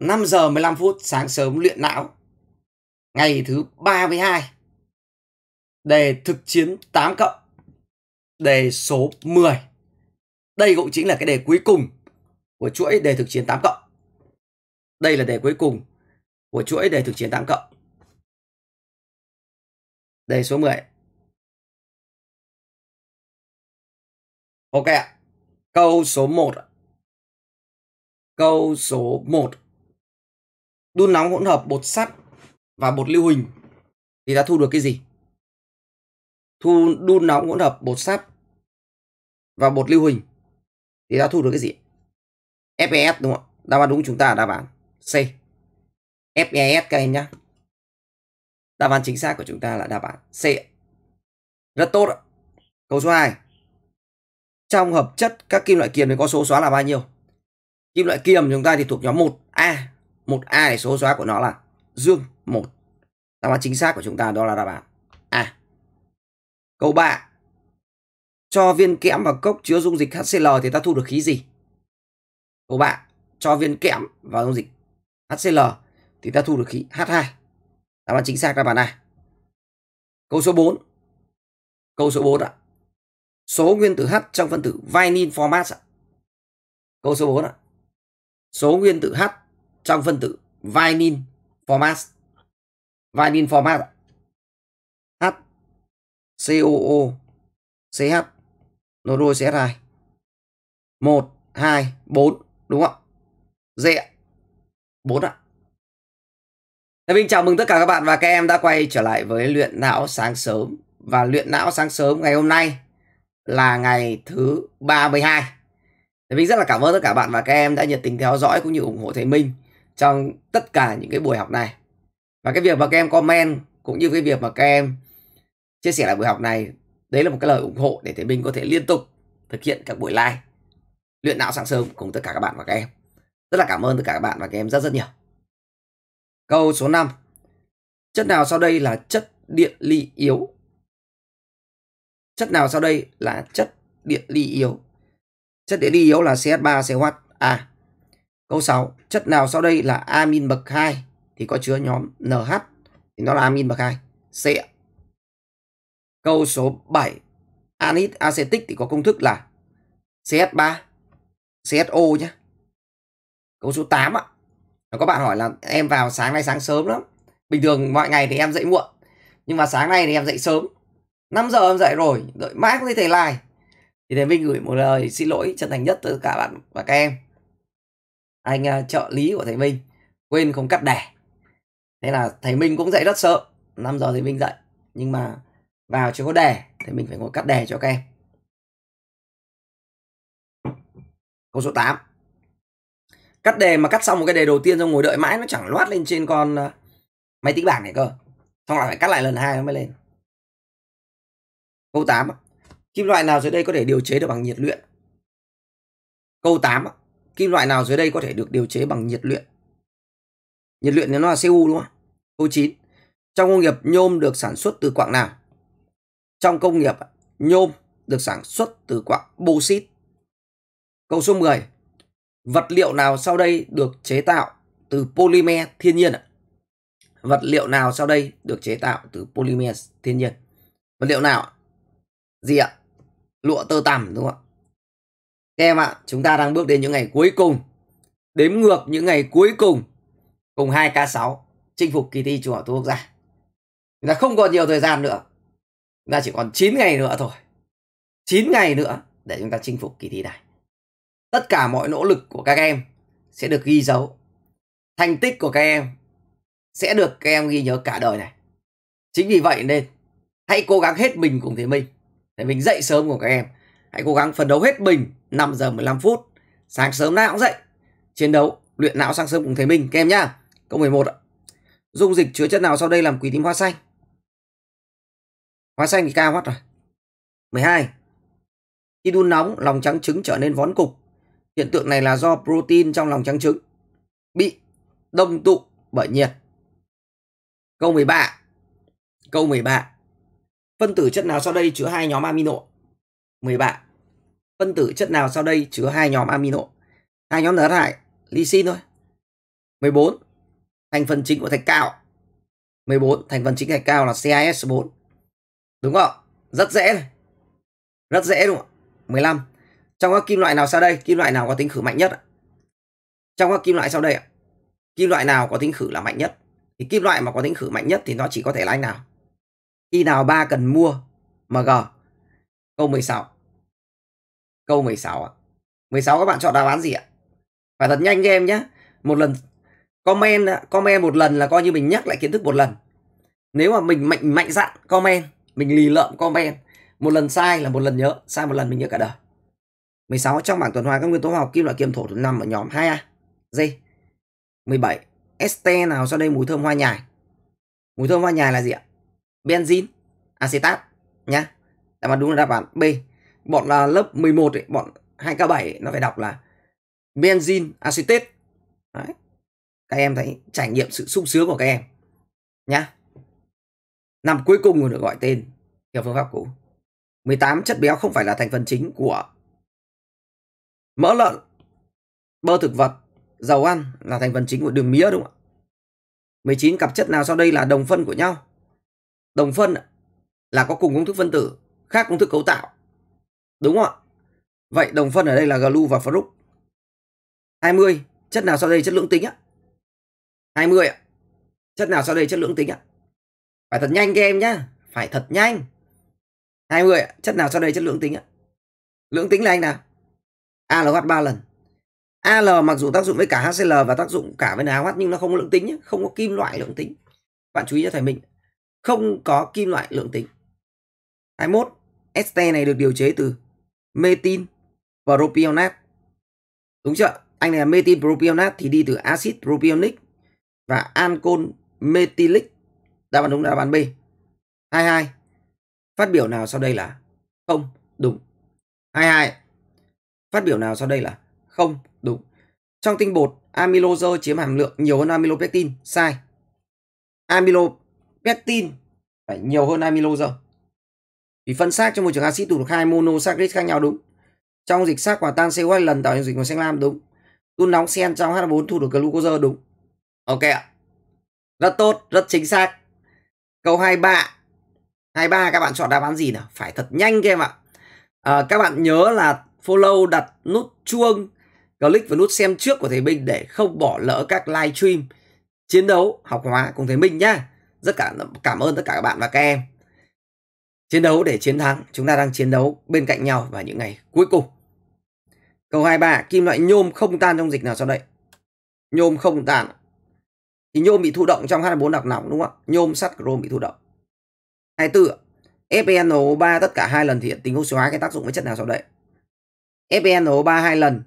5 giờ 15 phút sáng sớm luyện não. Ngày thứ 32. Đề thực chiến 8 cộng. Đề số 10. Đây cũng chính là cái đề cuối cùng của chuỗi đề thực chiến 8 cộng. Đây là đề cuối cùng của chuỗi đề thực chiến 8 cộng. Đề số 10. Ok ạ. Câu số 1 ạ. Câu số 1. Đun nóng hỗn hợp bột sắt và bột lưu huỳnh thì đã thu được cái gì? Thu đun nóng hỗn hợp bột sắt và bột lưu huỳnh thì đã thu được cái gì? fes đúng không ạ? Đáp án đúng chúng ta đáp án C. FES các em nhé. Đáp án chính xác của chúng ta là đáp án C. Rất tốt ạ. Câu số 2. Trong hợp chất các kim loại kiềm thì có số xóa là bao nhiêu? Kim loại kiềm chúng ta thì thuộc nhóm 1A. 1A thì số hóa của nó là dương 1. Đáp án chính xác của chúng ta đó là đáp án A. Câu 3. Cho viên kẽm vào cốc chứa dung dịch HCl thì ta thu được khí gì? Câu 3. Cho viên kẽm vào dung dịch HCl thì ta thu được khí H2. Đáp án chính xác đáp án A. Câu số 4. Câu số 4 ạ. Số nguyên tử H trong phân tử vinyl format ạ. Câu số 4 ạ số nguyên tử H trong phân tử vinylin format. Vinylin format H COO CH nó đôi sẽ là 1 2 4 đúng không ạ? Dễ ạ. 4 ạ. Thế Vinh chào mừng tất cả các bạn và các em đã quay trở lại với luyện não sáng sớm. Và luyện não sáng sớm ngày hôm nay là ngày thứ 32. Thế Minh rất là cảm ơn tất cả bạn và các em đã nhiệt tình theo dõi cũng như ủng hộ thầy Minh trong tất cả những cái buổi học này. Và cái việc mà các em comment cũng như cái việc mà các em chia sẻ lại buổi học này, đấy là một cái lời ủng hộ để thầy Minh có thể liên tục thực hiện các buổi live luyện não sáng sớm cùng tất cả các bạn và các em. Rất là cảm ơn tất cả các bạn và các em rất rất nhiều. Câu số 5. Chất nào sau đây là chất điện ly yếu? Chất nào sau đây là chất điện ly yếu? Chất điện yếu là ch 3 ch À, Câu 6. Chất nào sau đây là amin bậc 2 thì có chứa nhóm NH thì nó là amin bậc 2. C. Câu số 7. Anit acetic thì có công thức là CH3 CSO nhé. Câu số 8 ạ. Có bạn hỏi là em vào sáng nay sáng sớm lắm. Bình thường mọi ngày thì em dậy muộn. Nhưng mà sáng nay thì em dậy sớm. 5 giờ em dậy rồi, đợi mãi không thấy thầy like thì thế mình gửi một lời xin lỗi chân thành nhất tới cả bạn và các em anh uh, trợ lý của thầy minh quên không cắt đẻ thế là thầy minh cũng dậy rất sợ 5 giờ thì minh dậy nhưng mà vào chưa có đề thì mình phải ngồi cắt đề cho các em câu số 8 cắt đề mà cắt xong một cái đề đầu tiên xong ngồi đợi mãi nó chẳng loát lên trên con à, máy tính bảng này cơ xong là phải cắt lại lần hai nó mới lên câu 8 Kim loại nào dưới đây có thể điều chế được bằng nhiệt luyện? Câu 8. Kim loại nào dưới đây có thể được điều chế bằng nhiệt luyện? Nhiệt luyện thì nó là Cu đúng không? Câu 9. Trong công nghiệp nhôm được sản xuất từ quặng nào? Trong công nghiệp nhôm được sản xuất từ quặng bauxit. Câu số 10. Vật liệu nào sau đây được chế tạo từ polymer thiên nhiên ạ? Vật liệu nào sau đây được chế tạo từ polymer thiên nhiên? Vật liệu nào? Gì ạ? lụa tơ tằm đúng không ạ các em ạ chúng ta đang bước đến những ngày cuối cùng đếm ngược những ngày cuối cùng cùng 2K6 chinh phục kỳ thi trung học quốc gia chúng ta không còn nhiều thời gian nữa chúng ta chỉ còn 9 ngày nữa thôi 9 ngày nữa để chúng ta chinh phục kỳ thi này tất cả mọi nỗ lực của các em sẽ được ghi dấu thành tích của các em sẽ được các em ghi nhớ cả đời này chính vì vậy nên hãy cố gắng hết mình cùng thế minh để mình dậy sớm của các em. Hãy cố gắng phấn đấu hết mình 5 giờ 15 phút. Sáng sớm nào cũng dậy. Chiến đấu, luyện não sáng sớm cùng thế mình các em nhá. Câu 11 ạ. Dung dịch chứa chất nào sau đây làm quý tím hoa xanh? Hoa xanh thì cao hoắt rồi. 12. Khi đun nóng, lòng trắng trứng trở nên vón cục. Hiện tượng này là do protein trong lòng trắng trứng bị đông tụ bởi nhiệt. Câu 13. Câu 13. Phân tử chất nào sau đây chứa hai nhóm amino? bạn. Phân tử chất nào sau đây chứa hai nhóm amino? Hai nhóm nở lại lysine thôi. 14. Thành phần chính của thạch cao. 14. Thành phần chính thạch cao là CIS4. Đúng không? Rất dễ này. Rất dễ đúng không ạ? 15. Trong các kim loại nào sau đây, kim loại nào có tính khử mạnh nhất? Trong các kim loại sau đây, kim loại nào có tính khử là mạnh nhất? Thì kim loại mà có tính khử mạnh nhất thì nó chỉ có thể là anh nào? Khi nào ba cần mua? MG. Câu 16. Câu 16 ạ. 16 các bạn chọn đáp án gì ạ? Phải thật nhanh cho em nhé. Một lần comment comment một lần là coi như mình nhắc lại kiến thức một lần. Nếu mà mình mạnh mạnh dạn comment, mình lì lợm comment, một lần sai là một lần nhớ, sai một lần mình nhớ cả đời. 16 trong bảng tuần hoàn các nguyên tố hóa học kim loại kiềm thổ thứ năm ở nhóm 2A. G. 17. ST nào sau đây mùi thơm hoa nhài? Mùi thơm hoa nhài là gì ạ? benzin, acetat nhá. Đáp án đúng là đáp án B. Bọn là lớp 11 ấy, bọn 2K7 nó phải đọc là benzin acetate. Đấy. Các em thấy trải nghiệm sự sung sướng của các em nhá. Năm cuối cùng được gọi tên theo phương pháp cũ. 18 chất béo không phải là thành phần chính của mỡ lợn, bơ thực vật, dầu ăn là thành phần chính của đường mía đúng không ạ? 19 cặp chất nào sau đây là đồng phân của nhau? đồng phân là có cùng công thức phân tử khác công thức cấu tạo đúng không ạ vậy đồng phân ở đây là glu và fruct 20 chất nào sau đây chất lưỡng tính ạ 20 ạ chất nào sau đây chất lưỡng tính ạ phải thật nhanh các em nhá phải thật nhanh 20 ạ chất nào sau đây chất lưỡng tính ạ lưỡng tính là anh nào al gấp 3 lần al mặc dù tác dụng với cả hcl và tác dụng cả với nah nhưng nó không có lượng tính nhé không có kim loại lưỡng tính bạn chú ý cho thầy mình không có kim loại lượng tính. 21. Este này được điều chế từ metin propionat. Đúng chưa? Anh này là metin propionat thì đi từ axit propionic và ancol metilic. Đáp án đúng là đáp án B. 22. Phát biểu nào sau đây là không đúng. 22. Phát biểu nào sau đây là không đúng. Trong tinh bột, amylose chiếm hàm lượng nhiều hơn amylopectin. Sai. Amylopectin pectin phải nhiều hơn amylose vì phân xác trong môi trường axit tụ được hai monosaccharides khác nhau đúng trong dịch xác quả tan CO2 lần tạo thành dịch màu xanh lam đúng đun nóng sen trong H4 thu được glucose đúng ok ạ rất tốt rất chính xác câu 23 23 các bạn chọn đáp án gì nào phải thật nhanh các em ạ à, các bạn nhớ là follow đặt nút chuông click vào nút xem trước của thầy Minh để không bỏ lỡ các live stream chiến đấu học hóa cùng thầy Minh nhá rất cả cảm ơn tất cả các bạn và các em chiến đấu để chiến thắng chúng ta đang chiến đấu bên cạnh nhau vào những ngày cuối cùng câu 23 kim loại nhôm không tan trong dịch nào sau đây nhôm không tan thì nhôm bị thụ động trong H4 đặc nóng đúng không ạ nhôm sắt chrome bị thụ động 24 FeNO3 tất cả hai lần thì hiện tính oxy hóa cái tác dụng với chất nào sau đây FeNO3 hai lần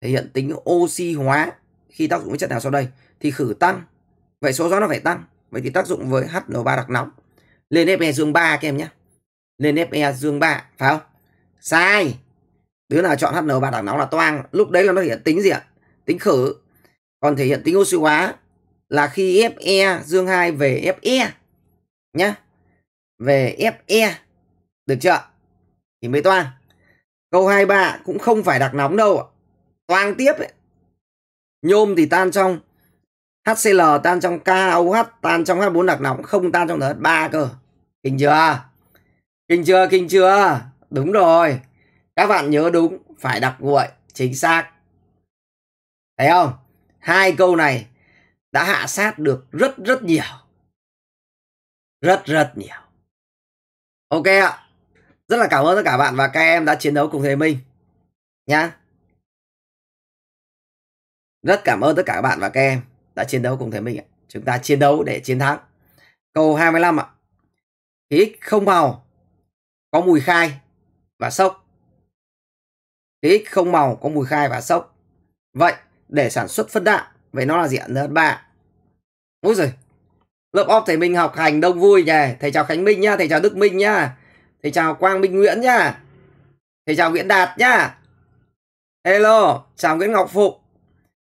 thể hiện tính oxy hóa khi tác dụng với chất nào sau đây thì khử tăng vậy số gió nó phải tăng Vậy thì tác dụng với HNO3 đặc nóng. Lên Fe dương 3 các em nhé. Lên Fe dương 3, phải không? Sai. Đứa nào chọn HNO3 đặc nóng là toang. Lúc đấy là nó thể hiện tính gì ạ? Tính khử. Còn thể hiện tính oxy hóa là khi Fe dương 2 về Fe nhá. Về Fe. Được chưa? Thì mới toang. Câu 23 cũng không phải đặc nóng đâu ạ. Toang tiếp ấy. Nhôm thì tan trong HCl tan trong KOH tan trong H4 đặc nóng không tan trong NH3 cơ. Kinh chưa? Kinh chưa? Kinh chưa? Đúng rồi. Các bạn nhớ đúng, phải đặc nguội, chính xác. Thấy không? Hai câu này đã hạ sát được rất rất nhiều. Rất rất nhiều. Ok ạ. Rất là cảm ơn tất cả bạn và các em đã chiến đấu cùng thầy Minh. Nhá. Rất cảm ơn tất cả các bạn và các em ta chiến đấu cùng thế mình ạ. Chúng ta chiến đấu để chiến thắng. Câu 25 ạ. Khí không màu có mùi khai và sốc. Khí không màu có mùi khai và sốc. Vậy để sản xuất phân đạm, vậy nó là gì ạ? NH3. Úi giời. Lớp off thầy Minh học hành đông vui nhỉ. Thầy chào Khánh Minh nhá, thầy chào Đức Minh nhá. Thầy chào Quang Minh Nguyễn nhá. Thầy chào Nguyễn Đạt nhá. Hello, chào Nguyễn Ngọc Phục.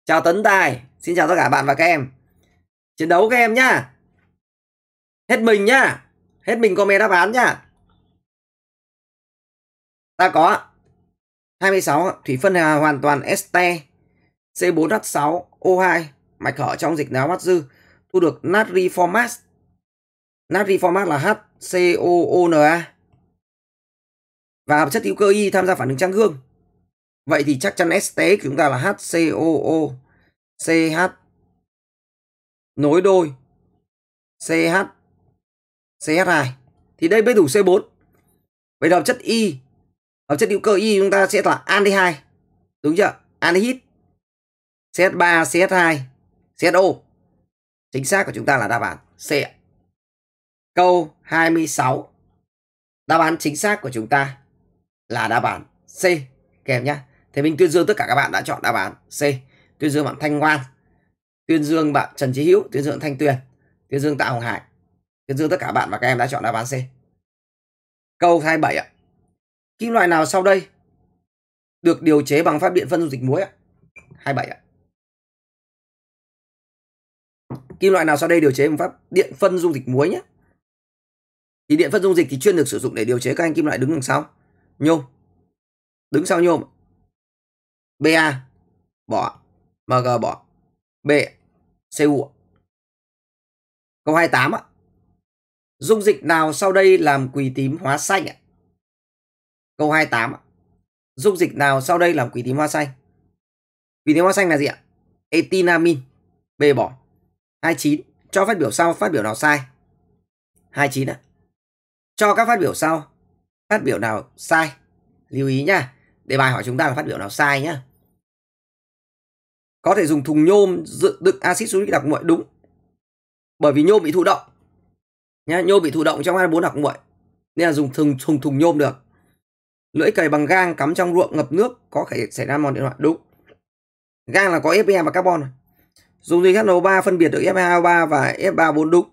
Chào Tấn Tài, Xin chào tất cả bạn và các em. Chiến đấu các em nhá. Hết mình nhá. Hết mình comment đáp án nhá. Ta có 26 thủy phân hà hoàn toàn ST C4H6 O2 mạch hở trong dịch náo mắt dư thu được natri format. Natri format là HCOONa và hợp chất hữu cơ Y tham gia phản ứng trắng gương. Vậy thì chắc chắn ST của chúng ta là HCOO CH nối đôi CH CH2 thì đây mới đủ C4. Vậy hợp chất Y hợp chất hữu cơ Y chúng ta sẽ là aldehyde. Đúng chưa? Aldehyde. CH3, CH2, CHO. Chính xác của chúng ta là đáp án C. Câu 26. Đáp án chính xác của chúng ta là đáp án C. Kèm nhé. Thế mình tuyên dương tất cả các bạn đã chọn đáp án C tuyên dương bạn thanh ngoan tuyên dương bạn trần trí hữu tuyên dương thanh tuyền tuyên dương tạ hồng hải tuyên dương tất cả bạn và các em đã chọn đáp án c câu 27 ạ kim loại nào sau đây được điều chế bằng pháp điện phân dung dịch muối ạ 27 ạ kim loại nào sau đây điều chế bằng pháp điện phân dung dịch muối nhé thì điện phân dung dịch thì chuyên được sử dụng để điều chế các anh kim loại đứng đằng sau nhôm đứng sau nhôm ba bỏ MG bỏ B CU Câu 28 ạ Dung dịch nào sau đây làm quỳ tím hóa xanh ạ Câu 28 ạ Dung dịch nào sau đây làm quỳ tím hóa xanh Quỳ tím hóa xanh là gì ạ Etinamin B bỏ 29 Cho phát biểu sau phát biểu nào sai 29 ạ Cho các phát biểu sau Phát biểu nào sai Lưu ý nhá Đề bài hỏi chúng ta là phát biểu nào sai nhá có thể dùng thùng nhôm dự, đựng axit sulfuric đặc nguội đúng bởi vì nhôm bị thụ động nhá nhôm bị thụ động trong 24 đặc nguội nên là dùng thùng thùng thùng nhôm được lưỡi cày bằng gang cắm trong ruộng ngập nước có thể xảy ra mòn điện thoại đúng gang là có Fe và carbon dùng dung dịch HNO3 phân biệt được Fe2O3 và F34 đúng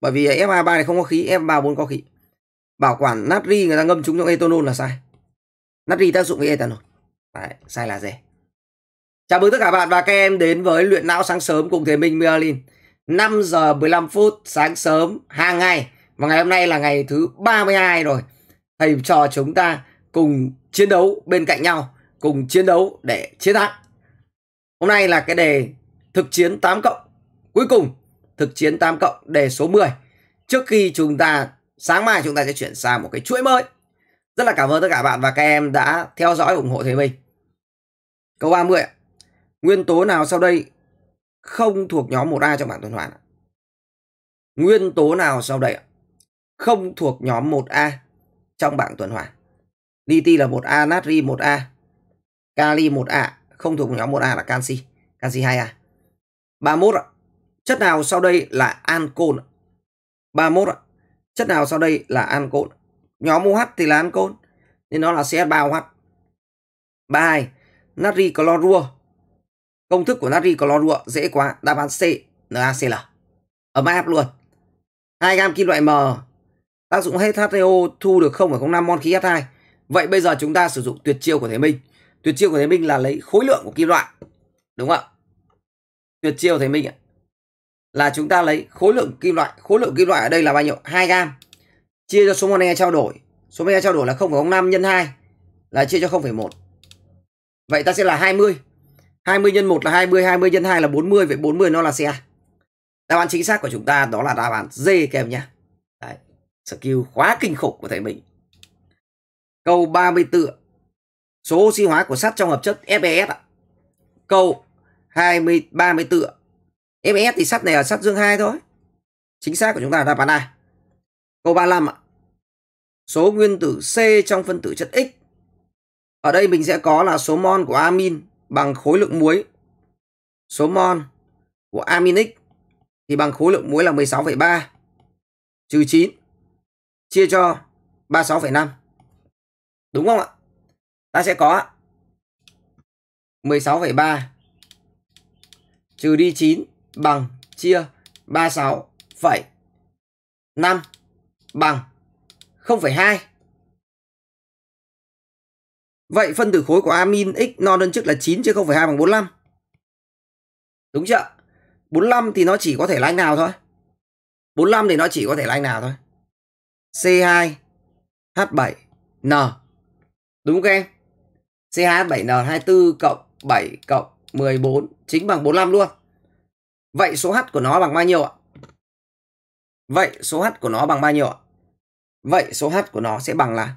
bởi vì F23 này không có khí F34 có khí bảo quản natri người ta ngâm chúng trong etanol là sai natri tác dụng với etanol Đấy, sai là gì Chào mừng tất cả bạn và các em đến với luyện não sáng sớm cùng thầy Minh Merlin. 5 giờ 15 phút sáng sớm hàng ngày và ngày hôm nay là ngày thứ 32 rồi. Thầy trò chúng ta cùng chiến đấu bên cạnh nhau, cùng chiến đấu để chiến thắng. Hôm nay là cái đề thực chiến 8 cộng. Cuối cùng, thực chiến 8 cộng đề số 10. Trước khi chúng ta sáng mai chúng ta sẽ chuyển sang một cái chuỗi mới. Rất là cảm ơn tất cả bạn và các em đã theo dõi ủng hộ thầy Minh. Câu 30 ạ. Nguyên tố nào sau đây không thuộc nhóm 1A trong bảng tuần hoàn? Nguyên tố nào sau đây không thuộc nhóm 1A trong bảng tuần hoàn? Liti là 1A, natri 1A, kali 1A, không thuộc nhóm 1A là canxi, canxi 2A. 31 ạ. Chất nào sau đây là ancol? 31 ạ. Chất nào sau đây là ancol? Nhóm OH thì là ancol, nên nó là CH3OH. 32. Natri clorua Công thức của natri clorua dễ quá, đáp án C, NaCl. Ấm áp luôn. 2 gam kim loại M tác dụng hết HTO thu được 0,05 mol khí H2. Vậy bây giờ chúng ta sử dụng tuyệt chiêu của Thế Minh. Tuyệt chiêu của Thế Minh là lấy khối lượng của kim loại. Đúng không ạ? Tuyệt chiêu Thế Minh Là chúng ta lấy khối lượng kim loại. Khối lượng kim loại ở đây là bao nhiêu? 2 gam. Chia cho số mol E trao đổi. Số mol E trao đổi là 0,05 nhân 2. Là chia cho 0,1. Vậy ta sẽ là 20. 20 nhân 1 là 20, 20 nhân 2 là 40, vậy 40 nó là xe. Đáp án chính xác của chúng ta đó là đáp án D các em nhé. Đấy, skill quá kinh khủng của thầy mình. Câu 34. Số oxy hóa của sắt trong hợp chất FeS ạ. Câu 20 34. FeS thì sắt này là sắt dương 2 thôi. Chính xác của chúng ta là đáp án A. Câu 35 ạ. Số nguyên tử C trong phân tử chất X. Ở đây mình sẽ có là số mol của amin bằng khối lượng muối. Số mol của aminic thì bằng khối lượng muối là 16,3 trừ 9 chia cho 36,5. Đúng không ạ? Ta sẽ có 16,3 trừ đi 9 bằng chia 36,5 bằng 0,2. Vậy phân tử khối của amin x no đơn chức là 9 chứ không phải 2 bằng 45. Đúng chưa? 45 thì nó chỉ có thể là anh nào thôi. 45 thì nó chỉ có thể là anh nào thôi. C2 H7 N. Đúng không em? C2 H7 N 24 cộng 7 cộng 14 chính bằng 45 luôn. Vậy số H của nó bằng bao nhiêu ạ? Vậy số H của nó bằng bao nhiêu ạ? Vậy số H của nó sẽ bằng là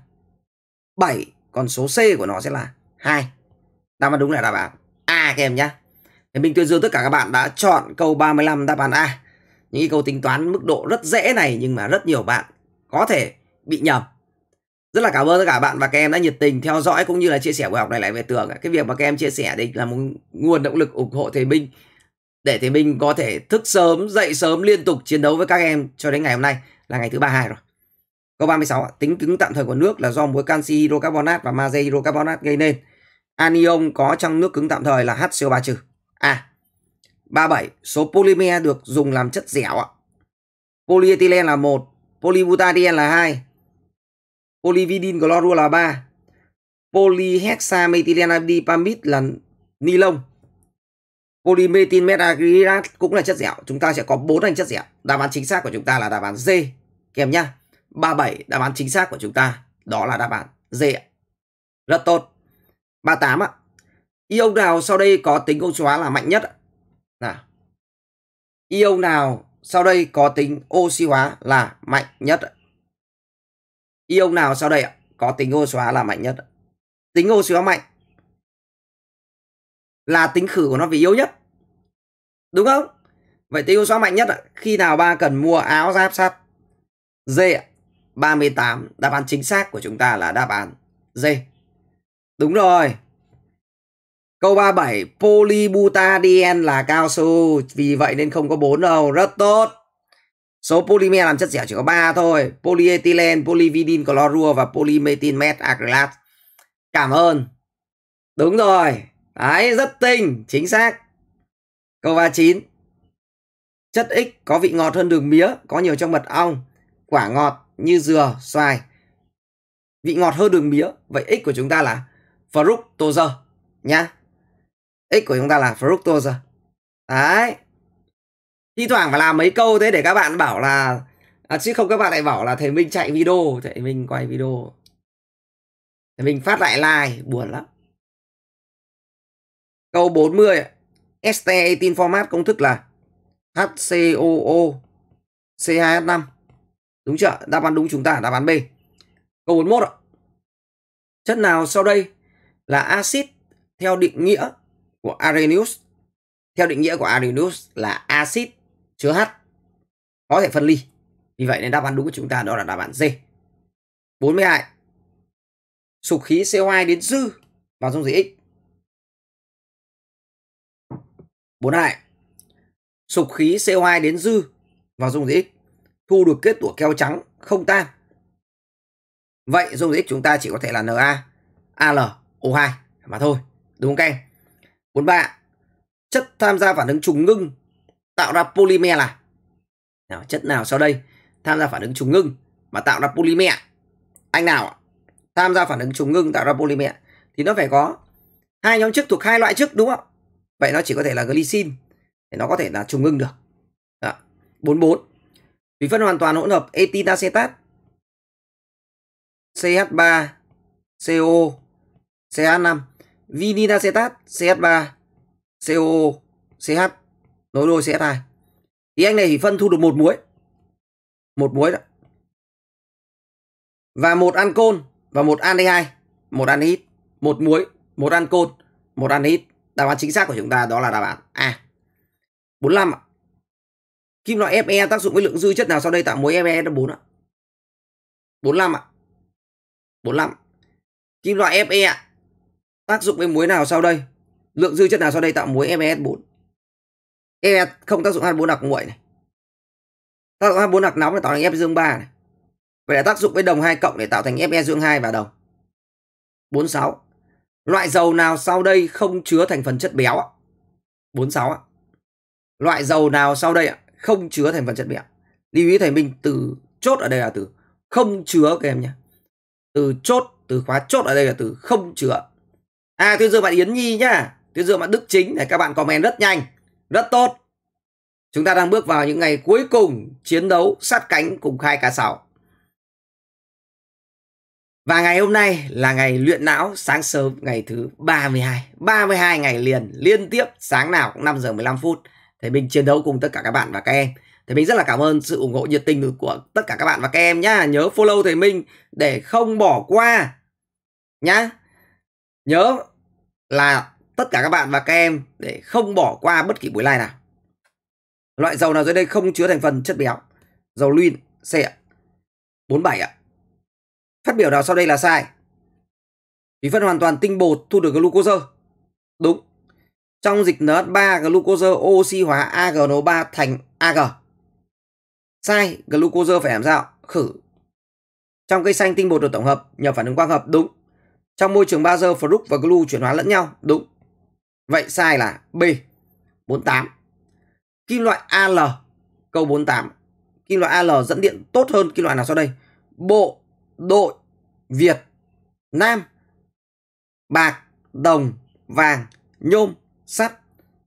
7 còn số C của nó sẽ là 2. Đáp án đúng là đáp án A các em nhé. thì mình tuyên dương tất cả các bạn đã chọn câu 35 đáp án A. Những câu tính toán mức độ rất dễ này nhưng mà rất nhiều bạn có thể bị nhầm. Rất là cảm ơn tất cả bạn và các em đã nhiệt tình theo dõi cũng như là chia sẻ buổi học này lại về tường. Cái việc mà các em chia sẻ đây là một nguồn động lực ủng hộ thầy Minh để thầy Minh có thể thức sớm, dậy sớm liên tục chiến đấu với các em cho đến ngày hôm nay là ngày thứ ba hai rồi. Câu 36 tính cứng tạm thời của nước là do muối canxi hydrocarbonat và magie hydrocarbonat gây nên. Anion có trong nước cứng tạm thời là HCO3 trừ. À, 37. Số polymer được dùng làm chất dẻo ạ. Polyethylene là 1, polybutadien là 2, polyvidin chlorua là 3, polyhexamethylene là ni lông. Polymethylmethacrylat cũng là chất dẻo. Chúng ta sẽ có bốn thành chất dẻo. Đáp án chính xác của chúng ta là đáp án D. Kèm nhá. 37 đáp án chính xác của chúng ta đó là đáp án D. Rất tốt. 38 ạ. Ion nào sau đây có tính oxy hóa là mạnh nhất ạ? Nào. Ion nào sau đây có tính oxy hóa là mạnh nhất ạ? Ion nào sau đây ạ? Có tính oxy hóa là mạnh nhất ạ? Tính oxy hóa mạnh là tính khử của nó vì yếu nhất. Đúng không? Vậy tính oxy hóa mạnh nhất ạ? Khi nào ba cần mua áo giáp sắt? D ạ. 38, đáp án chính xác của chúng ta là đáp án D. Đúng rồi. Câu 37, polybutadien là cao su, vì vậy nên không có 4 đâu, rất tốt. Số polymer làm chất dẻo chỉ có 3 thôi, polyethylene, polyvidin, clorua và polymetin met acrylate Cảm ơn. Đúng rồi. Đấy, rất tinh, chính xác. Câu 39. Chất X có vị ngọt hơn đường mía, có nhiều trong mật ong, quả ngọt, như dừa, xoài. Vị ngọt hơn đường mía, vậy x của chúng ta là fructose nhá. X của chúng ta là fructose. Đấy. Thi thoảng phải làm mấy câu thế để các bạn bảo là à, chứ không các bạn lại bảo là thầy Minh chạy video, thầy Minh quay video. Thầy Minh phát lại like buồn lắm. Câu 40 ST18 format công thức là HCOO C2H5 Đúng chưa? Đáp án đúng chúng ta đáp án B. Câu 41 ạ. Chất nào sau đây là axit theo định nghĩa của Arrhenius? Theo định nghĩa của Arrhenius là axit chứa H có thể phân ly. Vì vậy nên đáp án đúng của chúng ta đó là đáp án D. 42. Sục khí CO2 đến dư vào dung dịch X. 42. Sục khí CO2 đến dư vào dung dịch X thu được kết tủa keo trắng không tan. Vậy dung dịch chúng ta chỉ có thể là Na, o 2 mà thôi, đúng không các em? 43. Chất tham gia phản ứng trùng ngưng tạo ra polymer là nào, chất nào sau đây tham gia phản ứng trùng ngưng mà tạo ra polymer? Anh nào tham gia phản ứng trùng ngưng tạo ra polymer thì nó phải có hai nhóm chức thuộc hai loại chức đúng không? Vậy nó chỉ có thể là glycine để nó có thể là trùng ngưng được. Đó. 44 Thủy phân hoàn toàn hỗn hợp etinacetat CH3 CO CH5 vininacetat CH3 CO CH nối đôi CH2 thì anh này thủy phân thu được một muối một muối đó và một ancol và một aldehyde một anhid một muối một ancol một anhid đáp án chính xác của chúng ta đó là đáp án A 45 ạ Kim loại Fe tác dụng với lượng dư chất nào sau đây tạo mối Fe4 ạ? 45 ạ. 45. Kim loại Fe ạ. Tác dụng với muối nào sau đây? Lượng dư chất nào sau đây tạo muối Fe4? Fe không tác dụng H4 đặc nguội này. Tác dụng H4 đặc nóng để tạo thành Fe dương 3 này. Vậy là tác dụng với đồng 2 cộng để tạo thành Fe dương 2 và đồng. 46. Loại dầu nào sau đây không chứa thành phần chất béo ạ? 46 ạ. Loại dầu nào sau đây ạ? không chứa thành phần chất béo lưu ý thầy mình từ chốt ở đây là từ không chứa các em nhé từ chốt từ khóa chốt ở đây là từ không chứa à tuyên dương bạn yến nhi nhá tuyên dương bạn đức chính để các bạn comment rất nhanh rất tốt chúng ta đang bước vào những ngày cuối cùng chiến đấu sát cánh cùng khai cả sáu và ngày hôm nay là ngày luyện não sáng sớm ngày thứ 32. 32 ngày liền, liên tiếp sáng nào cũng 5 giờ 15 phút thì mình chiến đấu cùng tất cả các bạn và các em Thì mình rất là cảm ơn sự ủng hộ nhiệt tình của tất cả các bạn và các em nhá nhớ follow thầy minh để không bỏ qua nhá nhớ là tất cả các bạn và các em để không bỏ qua bất kỳ buổi live nào loại dầu nào dưới đây không chứa thành phần chất béo dầu luyện C ạ 47 ạ phát biểu nào sau đây là sai vì phân hoàn toàn tinh bột thu được glucose đúng trong dịch NH3, glucose oxy hóa AgNO3 thành Ag. Sai, glucose phải làm sao? Khử. Trong cây xanh tinh bột được tổng hợp, nhờ phản ứng quang hợp, đúng. Trong môi trường bazơ, fructose và glu chuyển hóa lẫn nhau, đúng. Vậy sai là B. 48. Kim loại Al, câu 48. Kim loại Al dẫn điện tốt hơn kim loại nào sau đây? Bộ, đội, Việt, Nam, bạc, đồng, vàng, nhôm, sắt.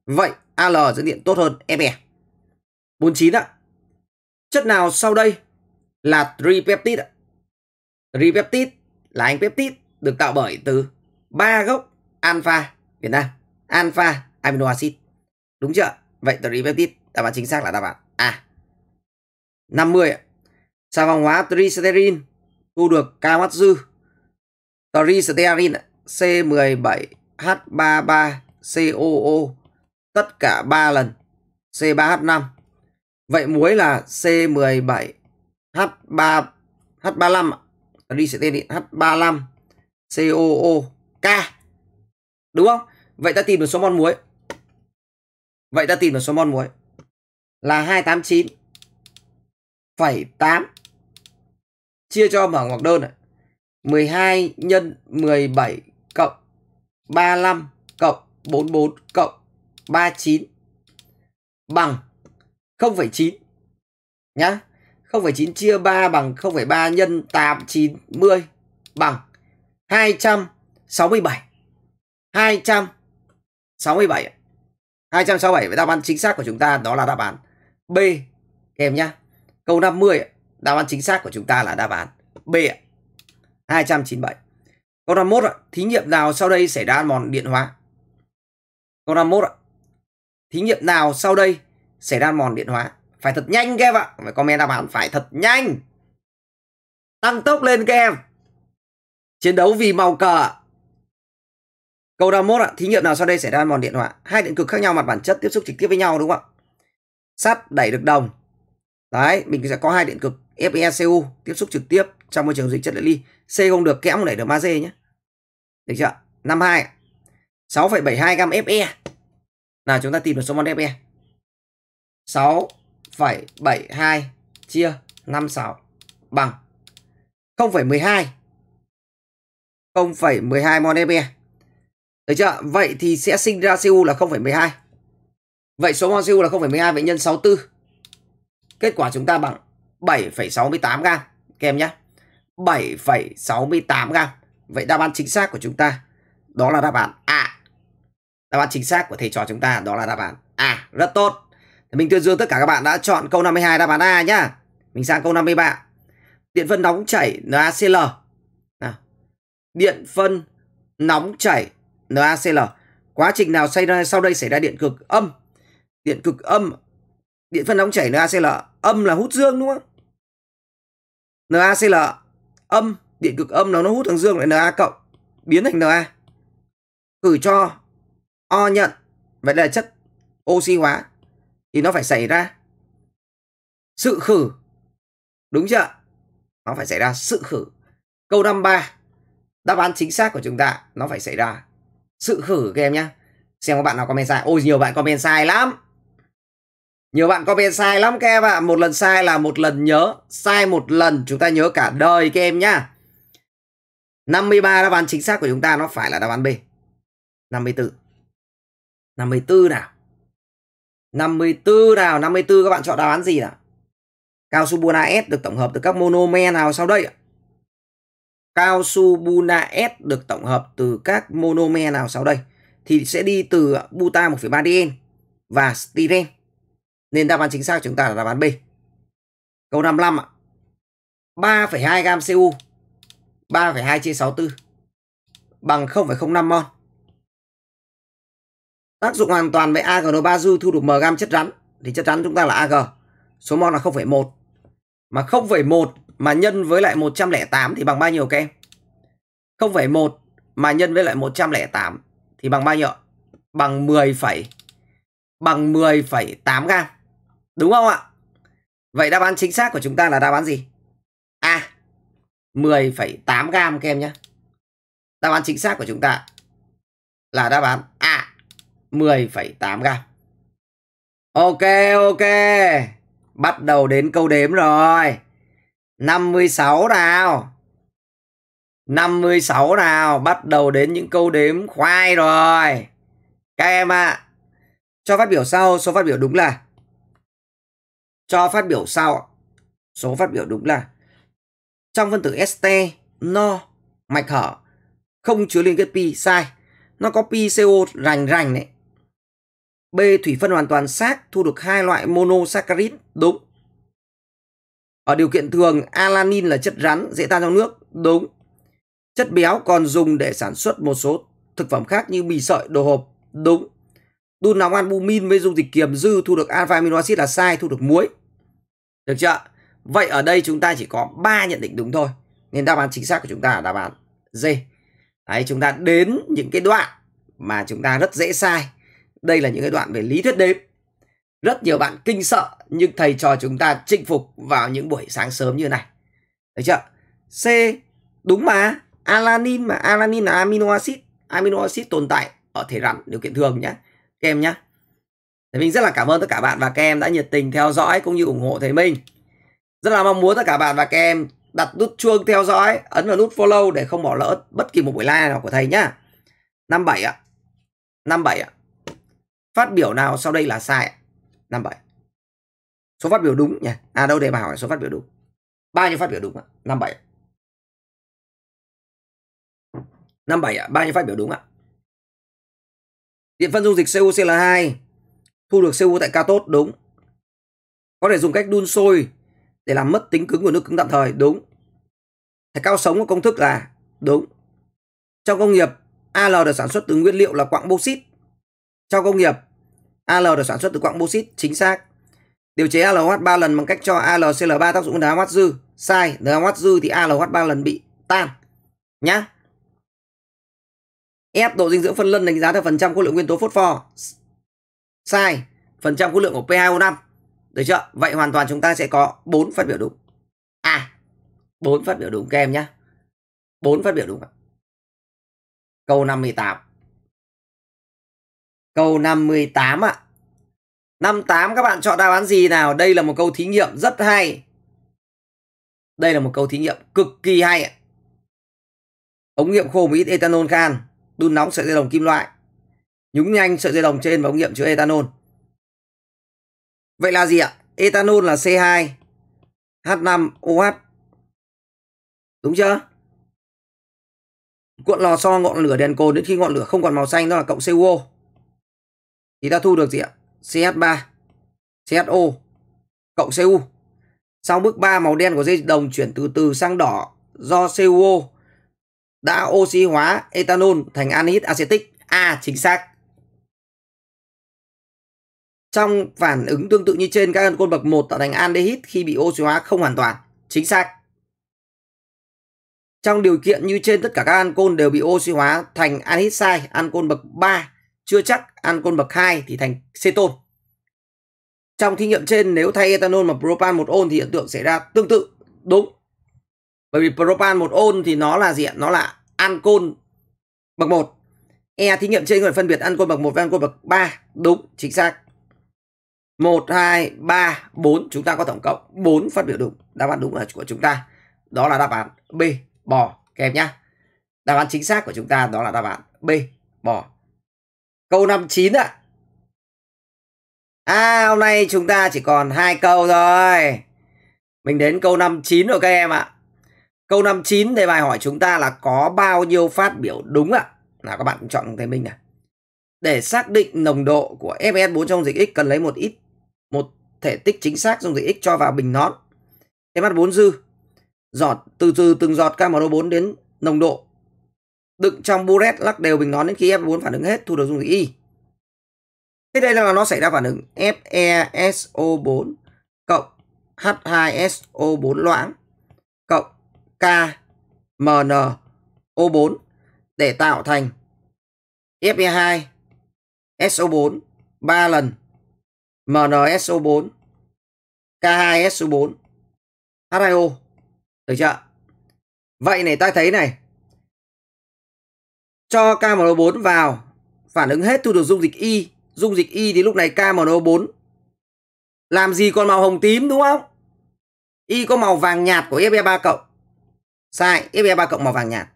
Vậy AL dẫn điện tốt hơn FE. 49 e. ạ. Chất nào sau đây là tripeptide ạ? Tripeptide là anh peptide được tạo bởi từ ba gốc alpha Việt Nam, alpha amino acid. Đúng chưa? Vậy tripeptide đáp án chính xác là đáp án A. 50 ạ. sao vòng hóa tristerin thu được cao mắt dư Tristerin C17H33 COO tất cả 3 lần C3H5. Vậy muối là C17H3 H35 đi sẽ tên đi H35 COO K. Đúng không? Vậy ta tìm được số mol muối. Vậy ta tìm được số mol muối là 289 phẩy 8 chia cho mở ngoặc đơn này. 12 nhân 17 cộng 35 cộng 44 cộng 39 bằng 0,9 nhá. 0,9 chia 3 bằng 0,3 nhân 8 90 bằng 267. 267. 267 và đáp án chính xác của chúng ta đó là đáp án B em nhá. Câu 50 đáp án chính xác của chúng ta là đáp án B 297. Câu 51 thí nghiệm nào sau đây xảy ra mòn điện hóa? câu 51 ạ. Thí nghiệm nào sau đây xảy ra mòn điện hóa? Phải thật nhanh các em ạ. Phải comment đáp án phải thật nhanh. Tăng tốc lên các em. Chiến đấu vì màu cờ. Câu 51 ạ. Thí nghiệm nào sau đây xảy ra mòn điện hóa? Hai điện cực khác nhau mặt bản chất tiếp xúc trực tiếp với nhau đúng không ạ? Sắt đẩy được đồng. Đấy, mình sẽ có hai điện cực FeCu tiếp xúc trực tiếp trong môi trường dịch chất địa ly. C không được kẽm không đẩy được magie nhé. Được chưa? 52 6,72 gam Fe nào chúng ta tìm được số mol FE. 6,72 chia 56 bằng 0,12. 0,12 mol FE. Được chưa? Vậy thì sẽ sinh ra Cu là 0,12. Vậy số mol Cu là 0,12 vậy nhân 64. Kết quả chúng ta bằng 7,68 gam. Các em nhé. 7,68 gam. Vậy đáp án chính xác của chúng ta đó là đáp án A. Đáp án chính xác của thầy trò chúng ta đó là đáp án A. Rất tốt. mình tuyên dương tất cả các bạn đã chọn câu 52 đáp án A nhá. Mình sang câu 53. Điện phân nóng chảy NaCl. Nào. Điện phân nóng chảy NaCl. Quá trình nào xảy ra sau đây xảy ra điện cực âm? Điện cực âm. Điện phân nóng chảy NaCl âm là hút dương đúng không? NaCl âm, điện cực âm nó nó hút thằng dương lại Na cộng biến thành Na. Gửi cho O ờ, nhận Vậy là chất oxy hóa Thì nó phải xảy ra Sự khử Đúng chưa Nó phải xảy ra sự khử Câu 53 Đáp án chính xác của chúng ta Nó phải xảy ra sự khử các em nhé Xem các bạn nào comment sai Ôi nhiều bạn comment sai lắm nhiều bạn comment sai lắm các em ạ. Một lần sai là một lần nhớ. Sai một lần chúng ta nhớ cả đời các em nhá. 53 đáp án chính xác của chúng ta nó phải là đáp án B. 54. 54 nào 54 nào 54 các bạn chọn đáp án gì nào Cao su Buna S được tổng hợp từ các monomer nào sau đây ạ? Cao su Buna S được tổng hợp từ các monomer nào sau đây? Thì sẽ đi từ buta 1,3 DN và styren. Nên đáp án chính xác chúng ta là đáp án B. Câu 55 ạ. 3,2 gam Cu 3,2 chia 64 bằng 0,05 mol. Tác dụng hoàn toàn với AG Nobazu thu được mg chất rắn thì chất rắn chúng ta là AG. Số mol là 0,1. Mà 0,1 mà nhân với lại 108 thì bằng bao nhiêu các em? 0,1 mà nhân với lại 108 thì bằng bao nhiêu? Bằng 10, bằng 10,8 gam. Đúng không ạ? Vậy đáp án chính xác của chúng ta là đáp án gì? A. 10,8 gam các em nhé. Đáp án chính xác của chúng ta là đáp án 10,8 gram. Ok, ok. Bắt đầu đến câu đếm rồi. 56 nào. 56 nào. Bắt đầu đến những câu đếm khoai rồi. Các em ạ. À, cho phát biểu sau, số phát biểu đúng là. Cho phát biểu sau. Số phát biểu đúng là. Trong phân tử ST, no, mạch hở, không chứa liên kết pi sai. Nó có pi CO rành rành đấy B. Thủy phân hoàn toàn xác thu được hai loại monosaccharide đúng. Ở điều kiện thường, alanin là chất rắn dễ tan trong nước đúng. Chất béo còn dùng để sản xuất một số thực phẩm khác như mì sợi, đồ hộp đúng. Đun nóng albumin với dung dịch kiềm dư thu được alpha amino acid là sai, thu được muối. Được chưa? Vậy ở đây chúng ta chỉ có 3 nhận định đúng thôi. Nên đáp án chính xác của chúng ta là đáp án D. Đấy, chúng ta đến những cái đoạn mà chúng ta rất dễ sai đây là những cái đoạn về lý thuyết đếm rất nhiều bạn kinh sợ nhưng thầy trò chúng ta chinh phục vào những buổi sáng sớm như này thấy chưa c đúng mà alanin mà alanin là amino acid amino acid tồn tại ở thể rắn điều kiện thường nhé các em nhé Thế mình rất là cảm ơn tất cả bạn và các em đã nhiệt tình theo dõi cũng như ủng hộ thầy Minh. Rất là mong muốn tất cả bạn và các em đặt nút chuông theo dõi, ấn vào nút follow để không bỏ lỡ bất kỳ một buổi live nào của thầy nhá. năm bảy ạ. năm bảy ạ. Phát biểu nào sau đây là sai? 57. Số phát biểu đúng nhỉ? À đâu để bài hỏi số phát biểu đúng. Bao nhiêu phát biểu đúng ạ? 57. 57 ạ, bao nhiêu phát biểu đúng ạ? Điện phân dung dịch COC là 2. Thu được CO tại cao tốt đúng. Có thể dùng cách đun sôi để làm mất tính cứng của nước cứng tạm thời đúng. Thạch cao sống có công thức là đúng. Trong công nghiệp, Al được sản xuất từ nguyên liệu là quặng bauxit trong công nghiệp, Al được sản xuất từ quặng bauxit, chính xác. Điều chế ALH 3 lần bằng cách cho AlCl3 tác dụng với NaOH dư. Sai, NaOH dư thì ALH 3 lần bị tan. Nhá. F độ dinh dưỡng phân lân đánh giá theo phần trăm khối lượng nguyên tố phốt pho. Sai, phần trăm khối lượng của P2O5. Được chưa? Vậy hoàn toàn chúng ta sẽ có 4 phát biểu đúng. À, 4 phát biểu đúng các em nhé. 4 phát biểu đúng. Câu 58. Câu 58 ạ. À. 58 các bạn chọn đáp án gì nào? Đây là một câu thí nghiệm rất hay. Đây là một câu thí nghiệm cực kỳ hay ạ. Ống nghiệm khô một ít ethanol khan, đun nóng sợi dây đồng kim loại. Nhúng nhanh sợi dây đồng trên vào ống nghiệm chứa ethanol. Vậy là gì ạ? Ethanol là C2, H5OH. Đúng chưa? Cuộn lò xo ngọn lửa đèn cồn đến khi ngọn lửa không còn màu xanh đó là cộng CO thì ta thu được gì ạ? CH3, CHO cộng CU. Sau bước 3 màu đen của dây đồng chuyển từ từ sang đỏ do CuO đã oxy hóa ethanol thành anhydrit acetic. A à, chính xác. Trong phản ứng tương tự như trên, các ancol bậc 1 tạo thành aldehyde khi bị oxy hóa không hoàn toàn. Chính xác. Trong điều kiện như trên, tất cả các ancol đều bị oxy hóa thành anhydride, ancol bậc 3 chưa chắc ancol bậc 2 thì thành ceton. Trong thí nghiệm trên nếu thay ethanol mà propan một ôn thì hiện tượng xảy ra tương tự. Đúng. Bởi vì propan một ôn thì nó là diện Nó là ancol bậc 1. E thí nghiệm trên người phân biệt ancol bậc 1 và ancol bậc 3. Đúng, chính xác. 1 2 3 4 chúng ta có tổng cộng 4 phát biểu đúng. Đáp án đúng là của chúng ta. Đó là đáp án B, bò. Các nhá. Đáp án chính xác của chúng ta đó là đáp án B, bò. Câu 59 ạ. À hôm nay chúng ta chỉ còn hai câu rồi. Mình đến câu 59 rồi các em ạ. Câu 59 thì bài hỏi chúng ta là có bao nhiêu phát biểu đúng ạ? Nào các bạn chọn thấy mình à, Để xác định nồng độ của FS4 e trong dịch x cần lấy một ít một thể tích chính xác dung dịch x cho vào bình nón. FH4 e dư. Giọt từ từ từng giọt KMO4 đến nồng độ đựng trong buret lắc đều bình nón đến khi F4 phản ứng hết thu được dung dịch Y. Thế đây là nó xảy ra phản ứng FeSO4 cộng H2SO4 loãng cộng KMnO4 để tạo thành Fe2SO4 3 lần MnSO4 K2SO4 H2O được chưa? Vậy này ta thấy này cho KMNO4 vào phản ứng hết thu được dung dịch Y. Dung dịch Y thì lúc này KMNO4 làm gì còn màu hồng tím đúng không? Y có màu vàng nhạt của Fe3 cộng. Sai, Fe3 cộng màu vàng nhạt.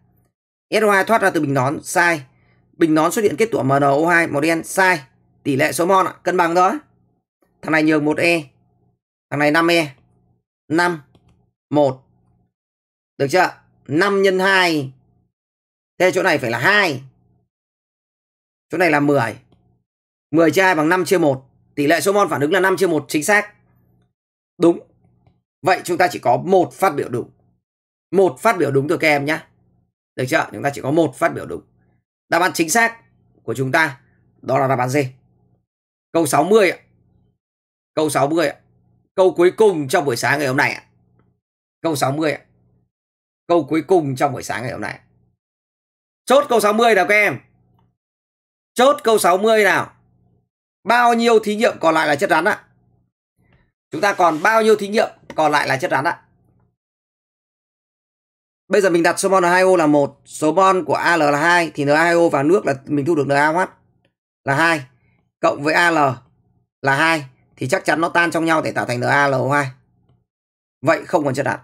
SO2 thoát ra từ bình nón, sai. Bình nón xuất hiện kết tủa MnO2 màu đen, sai. Tỷ lệ số mol ạ, cân bằng đó Thằng này nhường 1E. Thằng này 5E. 5 1. Được chưa? 5 x 2 Thế chỗ này phải là 2. Chỗ này là 10. 10 chia 2 bằng 5 chia 1. Tỷ lệ số mol phản ứng là 5 chia 1 chính xác. Đúng. Vậy chúng ta chỉ có một phát biểu đúng. Một phát biểu đúng thôi các em nhé. Được chưa? Chúng ta chỉ có một phát biểu đúng. Đáp án chính xác của chúng ta đó là đáp án gì Câu 60 ạ. Câu 60 ạ. Câu cuối cùng trong buổi sáng ngày hôm nay ạ. Câu 60 ạ. Câu cuối cùng trong buổi sáng ngày hôm nay ạ. Chốt câu 60 nào các em. Chốt câu 60 nào. Bao nhiêu thí nghiệm còn lại là chất rắn ạ? Chúng ta còn bao nhiêu thí nghiệm còn lại là chất rắn ạ? Bây giờ mình đặt số mol N2O là một, số mol của Al là 2 thì N2O vào nước là mình thu được NaOH là 2 cộng với Al là 2 thì chắc chắn nó tan trong nhau để tạo thành NaLO2. Vậy không còn chất rắn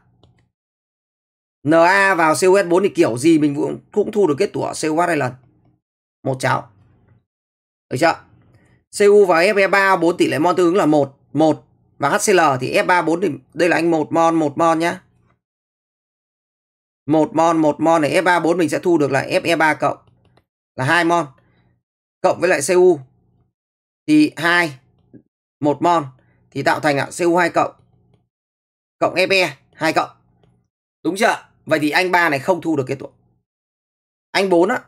NA vào COS 4 thì kiểu gì mình cũng, cũng thu được kết tủa COS hai lần. Một cháo. Được chưa? CU và FE3 4 tỷ lệ mon tương ứng là 1, 1 và HCL thì F3 4 thì đây là anh 1 mon 1 mon nhá. 1 mon 1 mon này F3 4 mình sẽ thu được là FE3 cộng là 2 mon cộng với lại CU thì 2 1 mon thì tạo thành ạ CU2 cộng cộng FE 2 cộng. Đúng chưa? Vậy thì anh ba này không thu được kết tủa. Anh bốn á.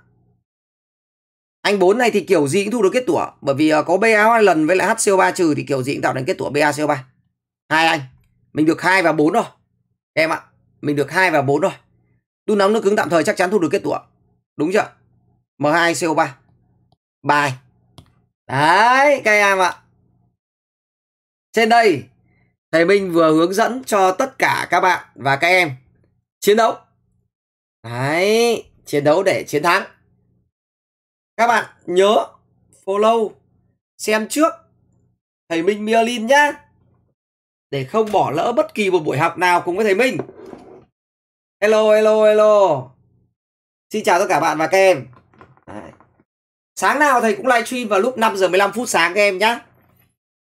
Anh bốn này thì kiểu gì cũng thu được kết tủa. Bởi vì ờ, có BA hai lần với lại HCO3 trừ thì kiểu gì cũng tạo thành kết tủa BaCO3. Hai anh. Mình được hai và bốn rồi. Em ạ. Mình được hai và bốn rồi. Đun nóng nước cứng tạm thời chắc chắn thu được kết tủa. Đúng chưa? M2CO3. Bài. Đấy, các em ạ. Trên đây, thầy Minh vừa hướng dẫn cho tất cả các bạn và các em chiến đấu đấy chiến đấu để chiến thắng các bạn nhớ follow xem trước thầy minh miolin nhá để không bỏ lỡ bất kỳ một buổi học nào cùng với thầy minh hello hello hello xin chào tất cả bạn và các em đấy. sáng nào thầy cũng livestream vào lúc 5 giờ 15 phút sáng các em nhá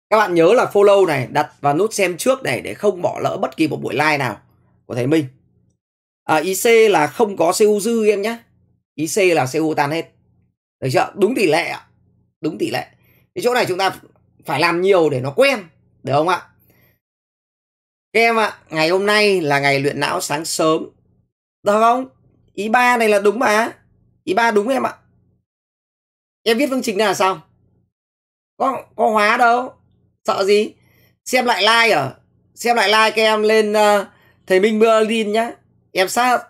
các bạn nhớ là follow này đặt vào nút xem trước này để không bỏ lỡ bất kỳ một buổi live nào của thầy Minh à, IC là không có CU dư em nhé IC là CU tan hết được chưa đúng tỷ lệ ạ đúng tỷ lệ cái chỗ này chúng ta phải làm nhiều để nó quen được không ạ các em ạ ngày hôm nay là ngày luyện não sáng sớm được không ý ba này là đúng mà ý ba đúng em ạ em viết phương trình này là sao có có hóa đâu sợ gì xem lại like ở à? xem lại like các em lên uh, thầy minh berlin nhá em sát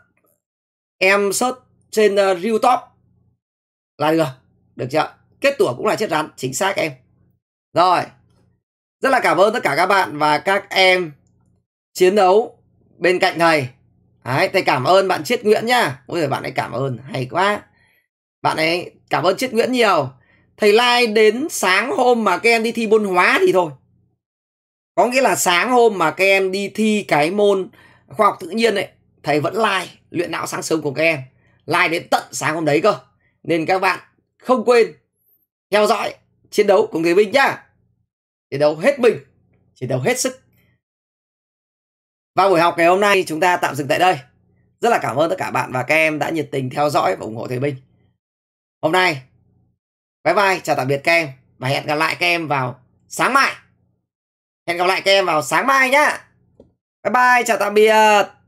em search trên uh, real top là được được chưa kết tủa cũng là chết rắn chính xác em rồi rất là cảm ơn tất cả các bạn và các em chiến đấu bên cạnh thầy Đấy, thầy cảm ơn bạn Triết Nguyễn nhá. Ôi giời, bạn ấy cảm ơn, hay quá. Bạn ấy cảm ơn Triết Nguyễn nhiều. Thầy like đến sáng hôm mà các em đi thi môn hóa thì thôi. Có nghĩa là sáng hôm mà các em đi thi cái môn khoa học tự nhiên ấy thầy vẫn live luyện não sáng sớm của các em live đến tận sáng hôm đấy cơ nên các bạn không quên theo dõi chiến đấu của người binh nhá chiến đấu hết mình chiến đấu hết sức và buổi học ngày hôm nay chúng ta tạm dừng tại đây rất là cảm ơn tất cả bạn và các em đã nhiệt tình theo dõi và ủng hộ thầy binh hôm nay bye bye chào tạm biệt các em và hẹn gặp lại các em vào sáng mai hẹn gặp lại các em vào sáng mai nhá bye bye chào tạm biệt